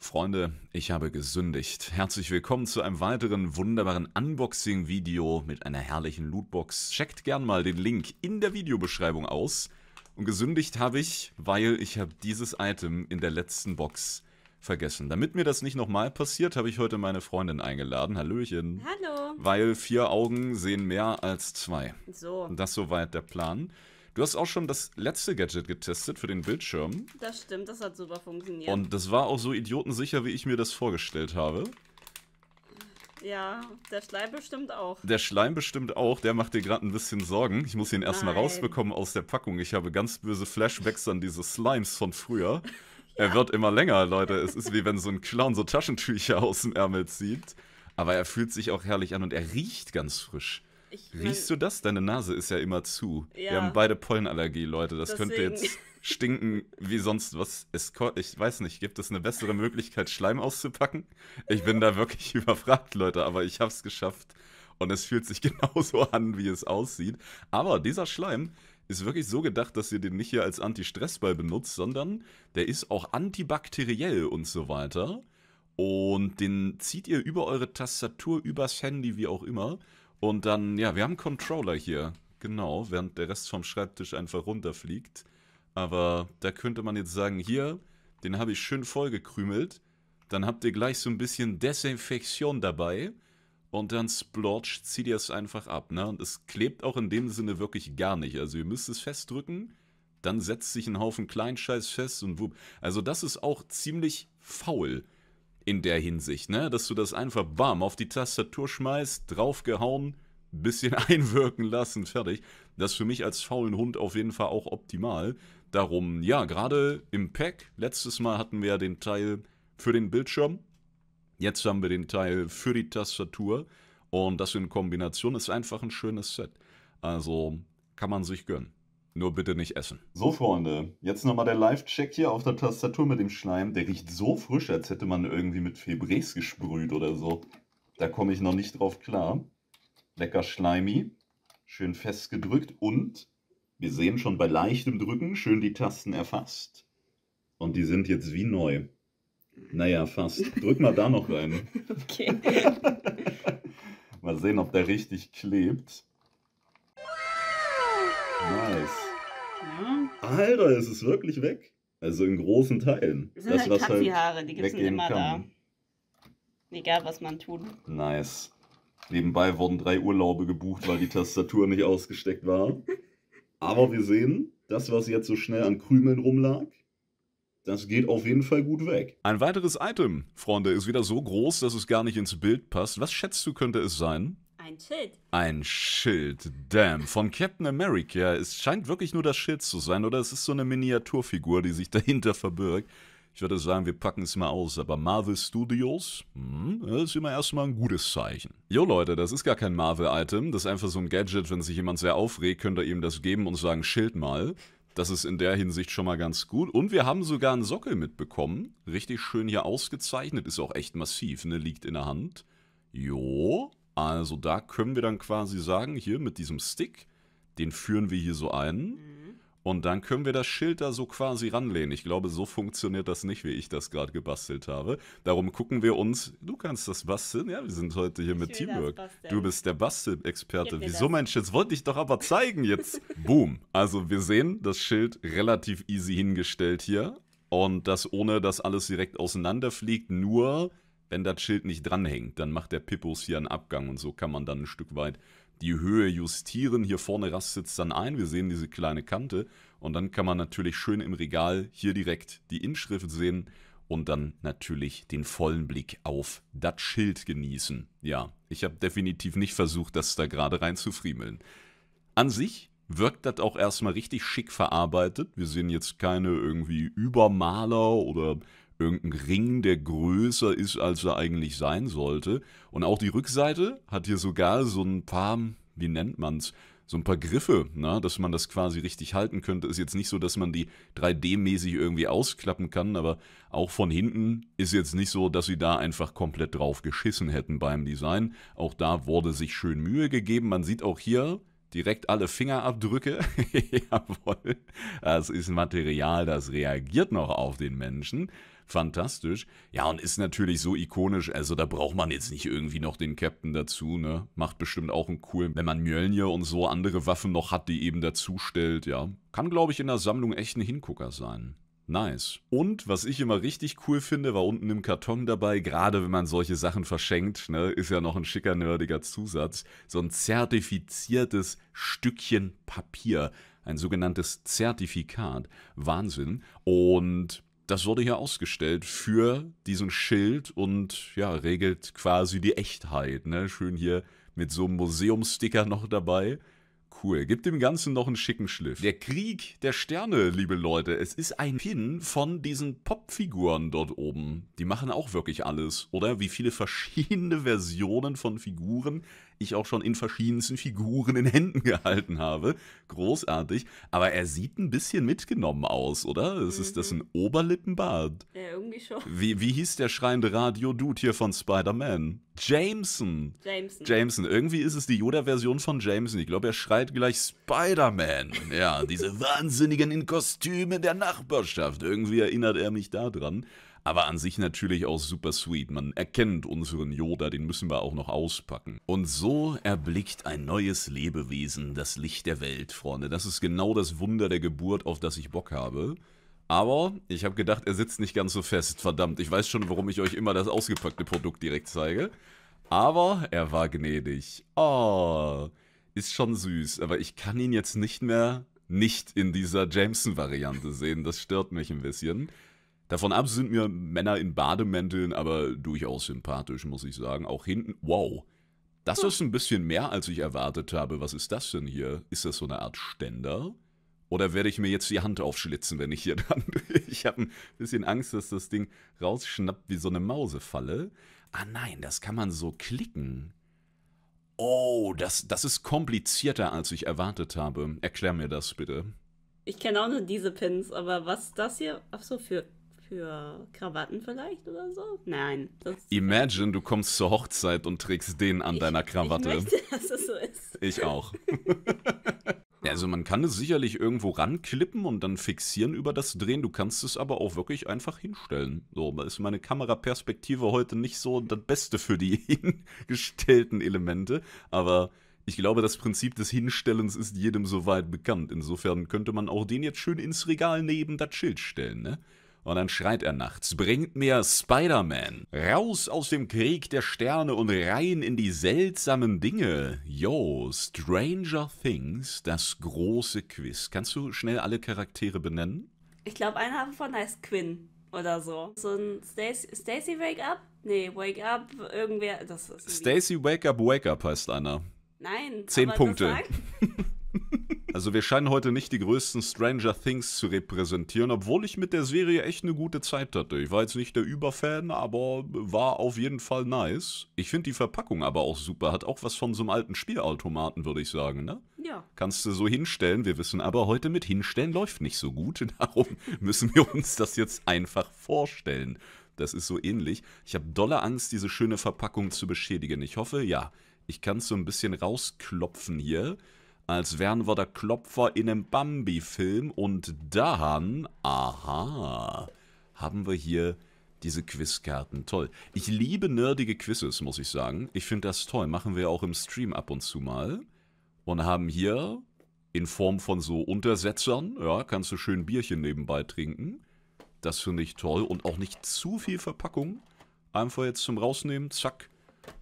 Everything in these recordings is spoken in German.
Freunde, ich habe gesündigt. Herzlich willkommen zu einem weiteren wunderbaren Unboxing-Video mit einer herrlichen Lootbox. Checkt gern mal den Link in der Videobeschreibung aus. Und gesündigt habe ich, weil ich habe dieses Item in der letzten Box vergessen. Damit mir das nicht nochmal passiert, habe ich heute meine Freundin eingeladen. Hallöchen. Hallo. Weil vier Augen sehen mehr als zwei. So. Das soweit der Plan. Du hast auch schon das letzte Gadget getestet für den Bildschirm. Das stimmt, das hat super funktioniert. Und das war auch so idiotensicher, wie ich mir das vorgestellt habe. Ja, der Schleim bestimmt auch. Der Schleim bestimmt auch, der macht dir gerade ein bisschen Sorgen. Ich muss ihn erstmal rausbekommen aus der Packung. Ich habe ganz böse Flashbacks an diese Slimes von früher. ja. Er wird immer länger, Leute. Es ist wie wenn so ein Clown so Taschentücher aus dem Ärmel zieht. Aber er fühlt sich auch herrlich an und er riecht ganz frisch. Ich mein, Riechst du das? Deine Nase ist ja immer zu. Ja. Wir haben beide Pollenallergie, Leute. Das Deswegen. könnte jetzt stinken wie sonst was. Es, ich weiß nicht, gibt es eine bessere Möglichkeit, Schleim auszupacken? Ich bin da wirklich überfragt, Leute, aber ich habe es geschafft. Und es fühlt sich genauso an, wie es aussieht. Aber dieser Schleim ist wirklich so gedacht, dass ihr den nicht hier als Anti-Stressball benutzt, sondern der ist auch antibakteriell und so weiter. Und den zieht ihr über eure Tastatur, übers Handy, wie auch immer und dann, ja, wir haben Controller hier. Genau, während der Rest vom Schreibtisch einfach runterfliegt. Aber da könnte man jetzt sagen, hier, den habe ich schön vollgekrümelt. Dann habt ihr gleich so ein bisschen Desinfektion dabei. Und dann splotch, zieht ihr es einfach ab. Ne? Und es klebt auch in dem Sinne wirklich gar nicht. Also ihr müsst es festdrücken, dann setzt sich ein Haufen Kleinscheiß fest und wupp. Also das ist auch ziemlich faul in der Hinsicht, ne? Dass du das einfach bam auf die Tastatur schmeißt, draufgehauen, bisschen einwirken lassen, fertig. Das ist für mich als faulen Hund auf jeden Fall auch optimal. Darum, ja, gerade im Pack, letztes Mal hatten wir ja den Teil für den Bildschirm, jetzt haben wir den Teil für die Tastatur und das in Kombination ist einfach ein schönes Set. Also kann man sich gönnen. Nur bitte nicht essen. So, Freunde, jetzt nochmal der Live-Check hier auf der Tastatur mit dem Schleim. Der riecht so frisch, als hätte man irgendwie mit Febrés gesprüht oder so. Da komme ich noch nicht drauf klar. Lecker schleimy, schön festgedrückt und wir sehen schon bei leichtem Drücken schön die Tasten erfasst. Und die sind jetzt wie neu. Naja, fast. Drück mal da noch rein. Okay. mal sehen, ob der richtig klebt. Nice. Ja. Alter, es ist wirklich weg. Also in großen Teilen. Das sind das, halt Katzenhaare, halt die gibt's immer kann. da. Egal, was man tut. Nice. Nebenbei wurden drei Urlaube gebucht, weil die Tastatur nicht ausgesteckt war. Aber wir sehen, das, was jetzt so schnell an Krümeln rumlag, das geht auf jeden Fall gut weg. Ein weiteres Item, Freunde, ist wieder so groß, dass es gar nicht ins Bild passt. Was schätzt du, könnte es sein? Ein Schild. Ein Schild, damn. Von Captain America. Es scheint wirklich nur das Schild zu sein, oder? Es ist so eine Miniaturfigur, die sich dahinter verbirgt. Ich würde sagen, wir packen es mal aus, aber Marvel Studios, hm, das ist immer erstmal ein gutes Zeichen. Jo Leute, das ist gar kein Marvel-Item, das ist einfach so ein Gadget, wenn sich jemand sehr aufregt, könnt ihr ihm das geben und sagen, schild mal. Das ist in der Hinsicht schon mal ganz gut. Und wir haben sogar einen Sockel mitbekommen. Richtig schön hier ausgezeichnet, ist auch echt massiv, ne? Liegt in der Hand. Jo, also da können wir dann quasi sagen, hier mit diesem Stick, den führen wir hier so ein. Mhm. Und dann können wir das Schild da so quasi ranlehnen. Ich glaube, so funktioniert das nicht, wie ich das gerade gebastelt habe. Darum gucken wir uns. Du kannst das basteln. Ja, wir sind heute hier ich mit Teamwork. Du bist der Bastelexperte. Wieso, das. Mensch? Jetzt wollte ich doch aber zeigen. Jetzt. Boom. Also, wir sehen das Schild relativ easy hingestellt hier. Und das ohne, dass alles direkt auseinanderfliegt. Nur wenn das Schild nicht dranhängt, dann macht der Pippus hier einen Abgang und so kann man dann ein Stück weit die Höhe justieren. Hier vorne rastet es dann ein, wir sehen diese kleine Kante und dann kann man natürlich schön im Regal hier direkt die Inschrift sehen und dann natürlich den vollen Blick auf das Schild genießen. Ja, ich habe definitiv nicht versucht, das da gerade rein zu friemeln. An sich wirkt das auch erstmal richtig schick verarbeitet. Wir sehen jetzt keine irgendwie Übermaler oder irgendein Ring, der größer ist, als er eigentlich sein sollte. Und auch die Rückseite hat hier sogar so ein paar, wie nennt man's, so ein paar Griffe, na, ne? dass man das quasi richtig halten könnte. Ist jetzt nicht so, dass man die 3D-mäßig irgendwie ausklappen kann, aber auch von hinten ist jetzt nicht so, dass sie da einfach komplett drauf geschissen hätten beim Design. Auch da wurde sich schön Mühe gegeben. Man sieht auch hier direkt alle Fingerabdrücke. Jawohl. Das ist ein Material, das reagiert noch auf den Menschen. Fantastisch. Ja, und ist natürlich so ikonisch. Also da braucht man jetzt nicht irgendwie noch den Captain dazu, ne? Macht bestimmt auch einen coolen, wenn man Mjölnir und so andere Waffen noch hat, die eben dazustellt. ja. Kann, glaube ich, in der Sammlung echt ein Hingucker sein. Nice. Und was ich immer richtig cool finde, war unten im Karton dabei, gerade wenn man solche Sachen verschenkt, ne, ist ja noch ein schicker, nerdiger Zusatz, so ein zertifiziertes Stückchen Papier, ein sogenanntes Zertifikat. Wahnsinn. Und das wurde hier ausgestellt für diesen Schild und ja, regelt quasi die Echtheit. Ne? Schön hier mit so einem Museumsticker noch dabei. Cool. Gibt dem Ganzen noch einen schicken Schliff. Der Krieg der Sterne, liebe Leute. Es ist ein Pin von diesen Popfiguren dort oben. Die machen auch wirklich alles, oder? Wie viele verschiedene Versionen von Figuren ich auch schon in verschiedensten Figuren in Händen gehalten habe. Großartig. Aber er sieht ein bisschen mitgenommen aus, oder? Ist das mhm. ein Oberlippenbart? Ja, irgendwie schon. Wie, wie hieß der schreiende Radio-Dude hier von Spider-Man? Jameson. Jameson. Jameson. Irgendwie ist es die Yoda-Version von Jameson. Ich glaube, er schreit gleich Spider-Man. Ja, diese Wahnsinnigen in Kostümen der Nachbarschaft. Irgendwie erinnert er mich daran. Aber an sich natürlich auch super sweet. Man erkennt unseren Yoda, den müssen wir auch noch auspacken. Und so erblickt ein neues Lebewesen das Licht der Welt, Freunde. Das ist genau das Wunder der Geburt, auf das ich Bock habe. Aber ich habe gedacht, er sitzt nicht ganz so fest. Verdammt, ich weiß schon, warum ich euch immer das ausgepackte Produkt direkt zeige. Aber er war gnädig. Oh, ist schon süß. Aber ich kann ihn jetzt nicht mehr nicht in dieser Jameson-Variante sehen. Das stört mich ein bisschen. Davon ab sind mir Männer in Bademänteln aber durchaus sympathisch, muss ich sagen. Auch hinten, wow. Das ist ein bisschen mehr, als ich erwartet habe. Was ist das denn hier? Ist das so eine Art Ständer? Oder werde ich mir jetzt die Hand aufschlitzen, wenn ich hier dann... ich habe ein bisschen Angst, dass das Ding rausschnappt wie so eine Mausefalle. Ah nein, das kann man so klicken. Oh, das, das ist komplizierter, als ich erwartet habe. Erklär mir das bitte. Ich kenne auch nur diese Pins, aber was das hier... Ach so, für für Krawatten vielleicht oder so? Nein. Imagine, du kommst zur Hochzeit und trägst den an ich, deiner Krawatte. Ich möchte, dass es so ist. Ich auch. ja, also man kann es sicherlich irgendwo ranklippen und dann fixieren über das Drehen. Du kannst es aber auch wirklich einfach hinstellen. So, da ist meine Kameraperspektive heute nicht so das Beste für die hingestellten Elemente, aber ich glaube, das Prinzip des Hinstellens ist jedem soweit bekannt. Insofern könnte man auch den jetzt schön ins Regal neben das Schild stellen, ne? Und dann schreit er nachts, bringt mir Spider-Man. Raus aus dem Krieg der Sterne und rein in die seltsamen Dinge. Yo, Stranger Things, das große Quiz. Kannst du schnell alle Charaktere benennen? Ich glaube, einer davon heißt Quinn oder so. So ein Stacy, Wake Up? Nee, Wake Up, irgendwer. Das Stacy Wake Up, Wake Up heißt einer. Nein. Zehn Punkte. Also wir scheinen heute nicht die größten Stranger Things zu repräsentieren, obwohl ich mit der Serie echt eine gute Zeit hatte. Ich war jetzt nicht der Überfan, aber war auf jeden Fall nice. Ich finde die Verpackung aber auch super, hat auch was von so einem alten Spielautomaten, würde ich sagen, ne? Ja. Kannst du so hinstellen, wir wissen aber heute mit hinstellen läuft nicht so gut, darum müssen wir uns das jetzt einfach vorstellen. Das ist so ähnlich. Ich habe dolle Angst, diese schöne Verpackung zu beschädigen. Ich hoffe, ja, ich kann es so ein bisschen rausklopfen hier als wären wir der Klopfer in einem Bambi-Film und dann, aha, haben wir hier diese Quizkarten. Toll. Ich liebe nerdige Quizzes, muss ich sagen. Ich finde das toll. Machen wir auch im Stream ab und zu mal. Und haben hier in Form von so Untersetzern, ja, kannst du schön Bierchen nebenbei trinken. Das finde ich toll. Und auch nicht zu viel Verpackung. Einfach jetzt zum Rausnehmen, zack,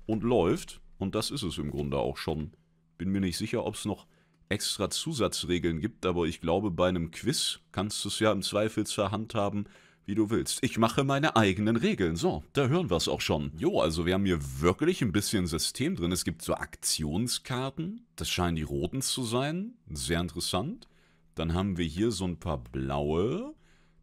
und läuft. Und das ist es im Grunde auch schon. Bin mir nicht sicher, ob es noch extra Zusatzregeln gibt, aber ich glaube, bei einem Quiz kannst du es ja im Zweifelsfall handhaben, wie du willst. Ich mache meine eigenen Regeln. So, da hören wir es auch schon. Jo, also wir haben hier wirklich ein bisschen System drin. Es gibt so Aktionskarten. Das scheinen die roten zu sein. Sehr interessant. Dann haben wir hier so ein paar blaue.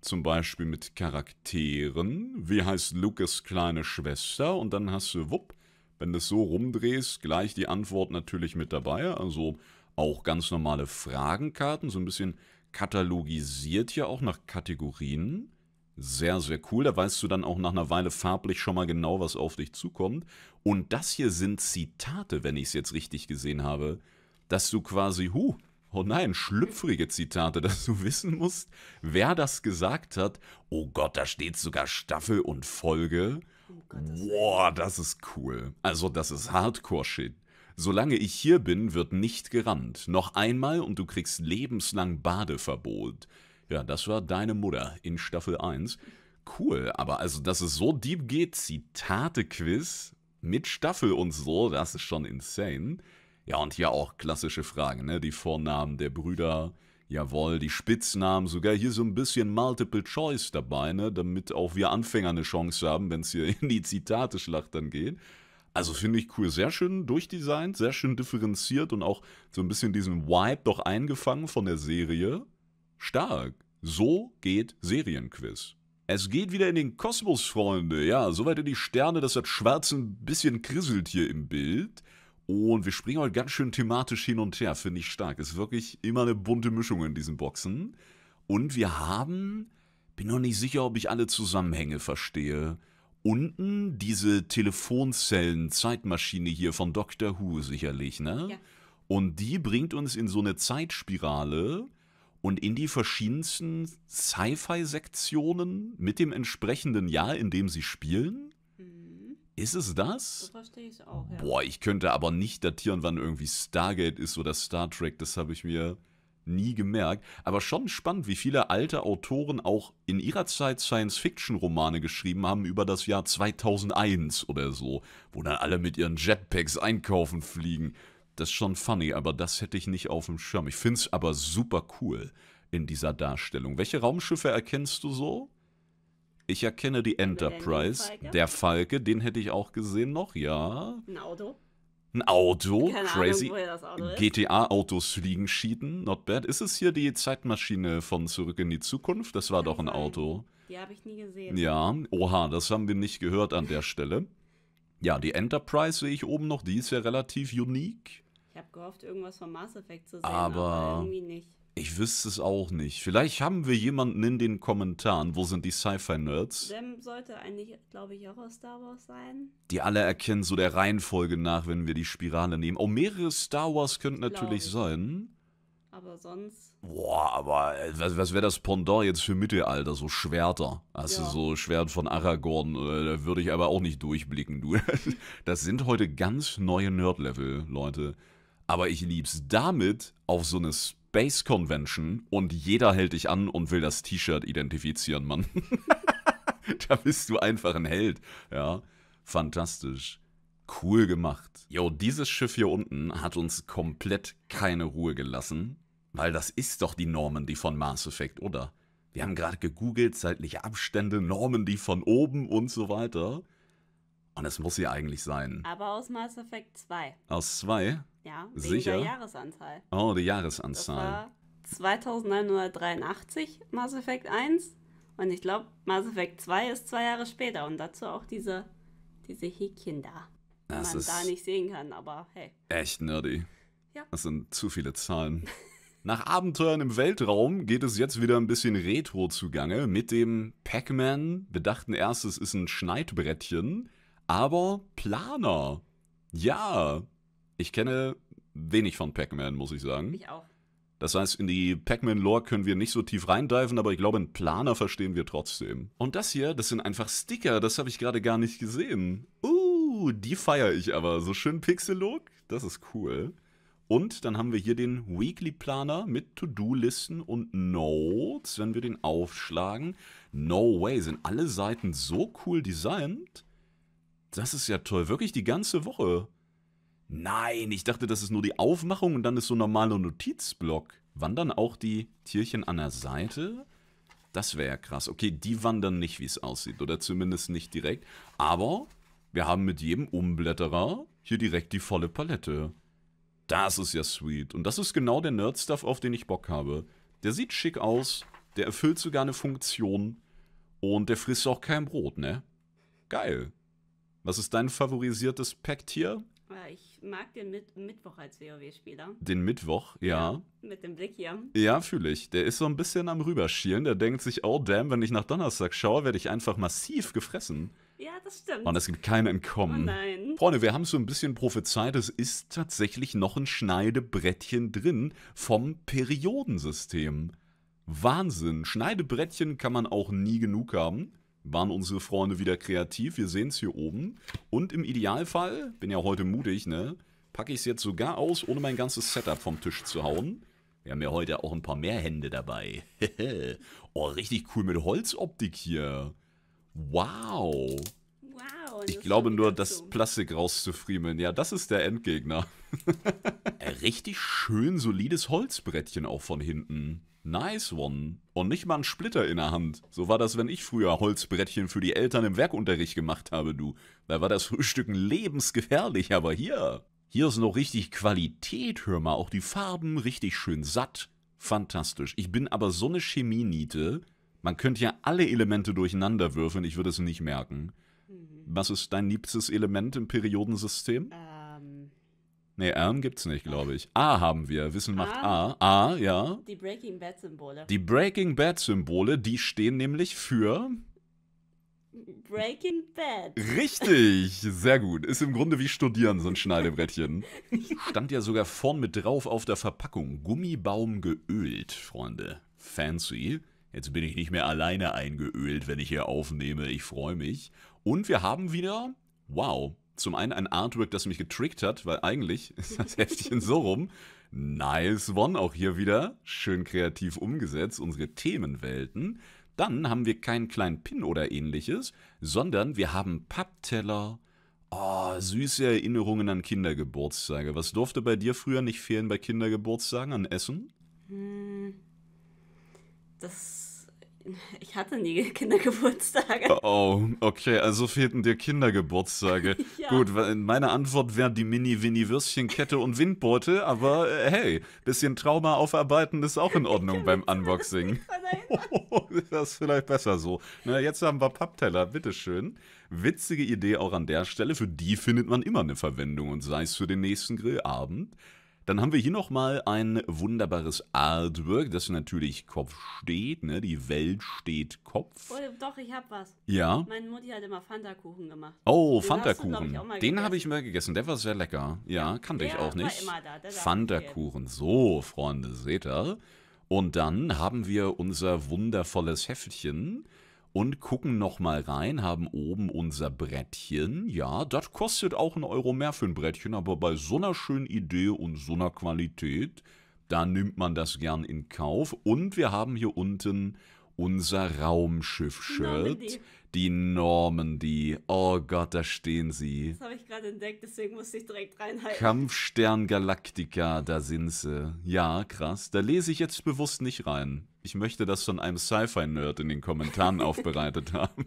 Zum Beispiel mit Charakteren. Wie heißt Lukas kleine Schwester? Und dann hast du, wupp, wenn du es so rumdrehst, gleich die Antwort natürlich mit dabei. Also auch ganz normale Fragenkarten, so ein bisschen katalogisiert ja auch nach Kategorien. Sehr, sehr cool. Da weißt du dann auch nach einer Weile farblich schon mal genau, was auf dich zukommt. Und das hier sind Zitate, wenn ich es jetzt richtig gesehen habe, dass du quasi, hu, oh nein, schlüpfrige Zitate, dass du wissen musst, wer das gesagt hat. Oh Gott, da steht sogar Staffel und Folge. Oh Gott, das das ist cool. Also das ist Hardcore-Shit. Solange ich hier bin, wird nicht gerannt. Noch einmal und du kriegst lebenslang Badeverbot. Ja, das war deine Mutter in Staffel 1. Cool, aber also, dass es so deep geht, Zitate-Quiz mit Staffel und so, das ist schon insane. Ja, und hier auch klassische Fragen, ne? Die Vornamen der Brüder, jawohl, die Spitznamen, sogar hier so ein bisschen Multiple Choice dabei, ne? Damit auch wir Anfänger eine Chance haben, wenn es hier in die Zitate-Schlacht dann geht. Also finde ich cool, sehr schön durchdesignt, sehr schön differenziert und auch so ein bisschen diesen Vibe doch eingefangen von der Serie. Stark. So geht Serienquiz. Es geht wieder in den Kosmos, Freunde. Ja, so weit in die Sterne, dass das Schwarz ein bisschen krisselt hier im Bild. Und wir springen heute ganz schön thematisch hin und her, finde ich stark. Ist wirklich immer eine bunte Mischung in diesen Boxen. Und wir haben, bin noch nicht sicher, ob ich alle Zusammenhänge verstehe unten diese Telefonzellen-Zeitmaschine hier von Doctor Who sicherlich, ne? Ja. Und die bringt uns in so eine Zeitspirale und in die verschiedensten Sci-Fi-Sektionen mit dem entsprechenden Jahr, in dem sie spielen. Mhm. Ist es das? So verstehe ich auch, ja. Boah, ich könnte aber nicht datieren, wann irgendwie Stargate ist oder Star Trek. Das habe ich mir nie gemerkt. Aber schon spannend, wie viele alte Autoren auch in ihrer Zeit Science-Fiction-Romane geschrieben haben über das Jahr 2001 oder so, wo dann alle mit ihren Jetpacks einkaufen fliegen. Das ist schon funny, aber das hätte ich nicht auf dem Schirm. Ich finde es aber super cool in dieser Darstellung. Welche Raumschiffe erkennst du so? Ich erkenne die Enterprise, der Falke, den hätte ich auch gesehen noch, ja. Ein Auto. Ein Auto, Keine crazy. Ahnung, GTA-Autos fliegen, schieden, not bad. Ist es hier die Zeitmaschine von Zurück in die Zukunft? Das war Kann doch ein sein. Auto. Die habe ich nie gesehen. Ja, oha, das haben wir nicht gehört an der Stelle. Ja, die Enterprise sehe ich oben noch, die ist ja relativ unique. Ich habe gehofft, irgendwas von Mass Effect zu sehen, aber, aber irgendwie nicht. Ich wüsste es auch nicht. Vielleicht haben wir jemanden in den Kommentaren. Wo sind die Sci-Fi-Nerds? Sam sollte eigentlich, glaube ich, auch aus Star Wars sein. Die alle erkennen so der Reihenfolge nach, wenn wir die Spirale nehmen. Oh, mehrere Star Wars könnten natürlich sein. Aber sonst. Boah, aber äh, was, was wäre das Pendant jetzt für Mittelalter? So Schwerter. Also ja. so Schwert von Aragorn. Äh, da würde ich aber auch nicht durchblicken, du. Das sind heute ganz neue Nerd-Level, Leute. Aber ich lieb's damit auf so eine Base Convention und jeder hält dich an und will das T-Shirt identifizieren, Mann. da bist du einfach ein Held. Ja, fantastisch. Cool gemacht. Jo, dieses Schiff hier unten hat uns komplett keine Ruhe gelassen, weil das ist doch die Normandy von Mass Effect, oder? Wir haben gerade gegoogelt, zeitliche Abstände, Normandy von oben und so weiter. Und ah, es muss sie eigentlich sein. Aber aus Mass Effect 2. Aus 2? Ja, wegen sicher. Der Jahresanzahl. Oh, die Jahresanzahl. Das war 2983 Mass Effect 1. Und ich glaube, Mass Effect 2 ist zwei Jahre später. Und dazu auch diese, diese Häkchen da. Die man ist da nicht sehen kann, aber hey. Echt nerdy. Ja. Das sind zu viele Zahlen. Nach Abenteuern im Weltraum geht es jetzt wieder ein bisschen retro zugange mit dem Pac-Man. Bedachten erstes ist ein Schneidbrettchen. Aber Planer. Ja. Ich kenne wenig von Pac-Man, muss ich sagen. Ich auch. Das heißt, in die Pac-Man-Lore können wir nicht so tief reindiven, aber ich glaube, einen Planer verstehen wir trotzdem. Und das hier, das sind einfach Sticker, das habe ich gerade gar nicht gesehen. Uh, die feiere ich aber. So schön Pixel-Look, das ist cool. Und dann haben wir hier den Weekly Planer mit To-Do-Listen und Notes, wenn wir den aufschlagen. No way, sind alle Seiten so cool designt. Das ist ja toll. Wirklich die ganze Woche. Nein, ich dachte, das ist nur die Aufmachung und dann ist so ein normaler Notizblock. Wandern auch die Tierchen an der Seite? Das wäre ja krass. Okay, die wandern nicht, wie es aussieht. Oder zumindest nicht direkt. Aber wir haben mit jedem Umblätterer hier direkt die volle Palette. Das ist ja sweet. Und das ist genau der Nerd-Stuff, auf den ich Bock habe. Der sieht schick aus, der erfüllt sogar eine Funktion und der frisst auch kein Brot, ne? Geil. Was ist dein favorisiertes Packtier? Äh, ich mag den Mit Mittwoch als WoW-Spieler. Den Mittwoch, ja. ja. Mit dem Blick hier. Ja, fühle ich. Der ist so ein bisschen am Rüberschielen. Der denkt sich, oh damn, wenn ich nach Donnerstag schaue, werde ich einfach massiv gefressen. Ja, das stimmt. Und es gibt kein Entkommen. Oh nein. Freunde, wir haben es so ein bisschen prophezeit. Es ist tatsächlich noch ein Schneidebrettchen drin vom Periodensystem. Wahnsinn. Schneidebrettchen kann man auch nie genug haben waren unsere Freunde wieder kreativ. Wir sehen es hier oben. Und im Idealfall, bin ja heute mutig, ne, packe ich es jetzt sogar aus, ohne mein ganzes Setup vom Tisch zu hauen. Wir haben ja heute auch ein paar mehr Hände dabei. oh, richtig cool mit Holzoptik hier. Wow. Wow. Ich glaube nur, das so. Plastik rauszufriemeln. Ja, das ist der Endgegner. richtig schön solides Holzbrettchen auch von hinten. Nice one. Und nicht mal ein Splitter in der Hand. So war das, wenn ich früher Holzbrettchen für die Eltern im Werkunterricht gemacht habe, du. Da war das Frühstücken lebensgefährlich, aber hier. Hier ist noch richtig Qualität, hör mal. Auch die Farben richtig schön satt. Fantastisch. Ich bin aber so eine Chemieniete. Man könnte ja alle Elemente durcheinander würfeln, ich würde es nicht merken. Mhm. Was ist dein liebstes Element im Periodensystem? Äh. Nee, Erm gibt's nicht, glaube ich. A haben wir. Wissen macht A. A, A ja. Die Breaking Bad Symbole. Die Breaking Bad Symbole, die stehen nämlich für. Breaking Bad. Richtig, sehr gut. Ist im Grunde wie studieren, so ein Schneidebrettchen. Stand ja sogar vorn mit drauf auf der Verpackung. Gummibaum geölt, Freunde. Fancy. Jetzt bin ich nicht mehr alleine eingeölt, wenn ich hier aufnehme. Ich freue mich. Und wir haben wieder, wow, zum einen ein Artwork, das mich getrickt hat, weil eigentlich ist das Heftchen so rum. Nice one, auch hier wieder. Schön kreativ umgesetzt, unsere Themenwelten. Dann haben wir keinen kleinen Pin oder ähnliches, sondern wir haben Pappteller. Oh, süße Erinnerungen an Kindergeburtstage. Was durfte bei dir früher nicht fehlen bei Kindergeburtstagen an Essen? Hm. Das Ich hatte nie Kindergeburtstage. Oh, oh, okay, also fehlten dir Kindergeburtstage. ja. Gut, meine Antwort wäre die Mini-Winnie-Würstchenkette und Windbeutel, aber äh, hey, bisschen Trauma aufarbeiten ist auch in Ordnung beim genau. Unboxing. das ist vielleicht besser so. Na, jetzt haben wir Pappteller, bitteschön. Witzige Idee auch an der Stelle, für die findet man immer eine Verwendung und sei es für den nächsten Grillabend dann haben wir hier nochmal ein wunderbares Artwork, das natürlich Kopf steht, ne? Die Welt steht Kopf. Oh, doch, ich hab was. Ja. Meine Mutti hat immer Fanta-Kuchen gemacht. Oh, Fanta-Kuchen. Den habe ich mal gegessen. Der war sehr lecker. Ja, kannte Der ich auch nicht. Fanta-Kuchen. So, Freunde, seht ihr. Und dann haben wir unser wundervolles Heftchen und gucken nochmal rein, haben oben unser Brettchen. Ja, das kostet auch einen Euro mehr für ein Brettchen, aber bei so einer schönen Idee und so einer Qualität, da nimmt man das gern in Kauf. Und wir haben hier unten unser Raumschiff-Shirt. Die Normandy. Oh Gott, da stehen sie. Das habe ich gerade entdeckt, deswegen musste ich direkt reinhalten. Kampfstern Galactica, da sind sie. Ja, krass. Da lese ich jetzt bewusst nicht rein. Ich möchte das von einem Sci-Fi-Nerd in den Kommentaren aufbereitet haben.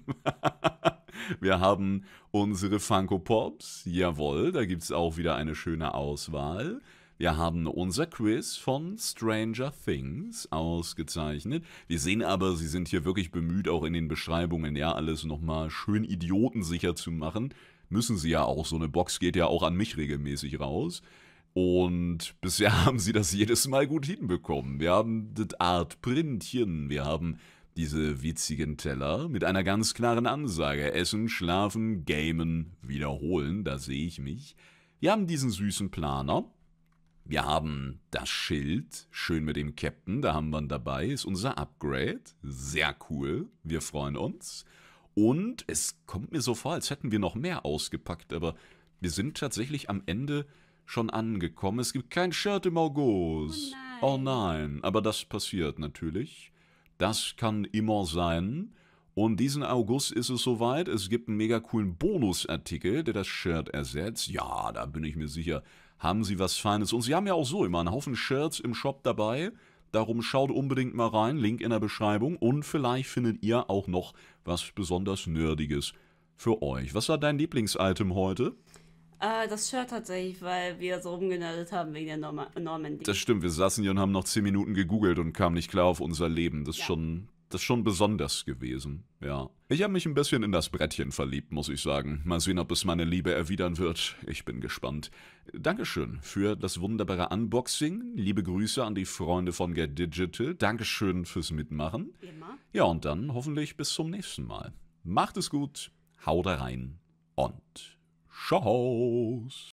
Wir haben unsere Funko Pops. Jawohl, da gibt es auch wieder eine schöne Auswahl. Wir haben unser Quiz von Stranger Things ausgezeichnet. Wir sehen aber, sie sind hier wirklich bemüht, auch in den Beschreibungen ja alles nochmal schön idiotensicher zu machen. Müssen sie ja auch. So eine Box geht ja auch an mich regelmäßig raus. Und bisher haben sie das jedes Mal gut hinbekommen. Wir haben das Art Printchen, wir haben diese witzigen Teller mit einer ganz klaren Ansage. Essen, schlafen, gamen, wiederholen, da sehe ich mich. Wir haben diesen süßen Planer, wir haben das Schild, schön mit dem Captain, da haben wir ihn dabei, ist unser Upgrade. Sehr cool, wir freuen uns. Und es kommt mir so vor, als hätten wir noch mehr ausgepackt, aber wir sind tatsächlich am Ende schon angekommen. Es gibt kein Shirt im August. Oh nein. Oh nein. Aber das passiert natürlich. Das kann immer sein. Und diesen August ist es soweit. Es gibt einen mega coolen Bonusartikel, der das Shirt ersetzt. Ja, da bin ich mir sicher, haben sie was Feines. Und sie haben ja auch so immer einen Haufen Shirts im Shop dabei. Darum schaut unbedingt mal rein, Link in der Beschreibung. Und vielleicht findet ihr auch noch was besonders Nerdiges für euch. Was war dein Lieblingsitem heute? Äh, das Shirt tatsächlich, weil wir so rumgenerdet haben wegen der Norm Normandy. Das stimmt, wir saßen hier und haben noch 10 Minuten gegoogelt und kamen nicht klar auf unser Leben. Das ist schon das ist schon besonders gewesen, ja. Ich habe mich ein bisschen in das Brettchen verliebt, muss ich sagen. Mal sehen, ob es meine Liebe erwidern wird. Ich bin gespannt. Dankeschön für das wunderbare Unboxing. Liebe Grüße an die Freunde von Get Digital. Dankeschön fürs Mitmachen. Immer. Ja, und dann hoffentlich bis zum nächsten Mal. Macht es gut, haut rein und tschau.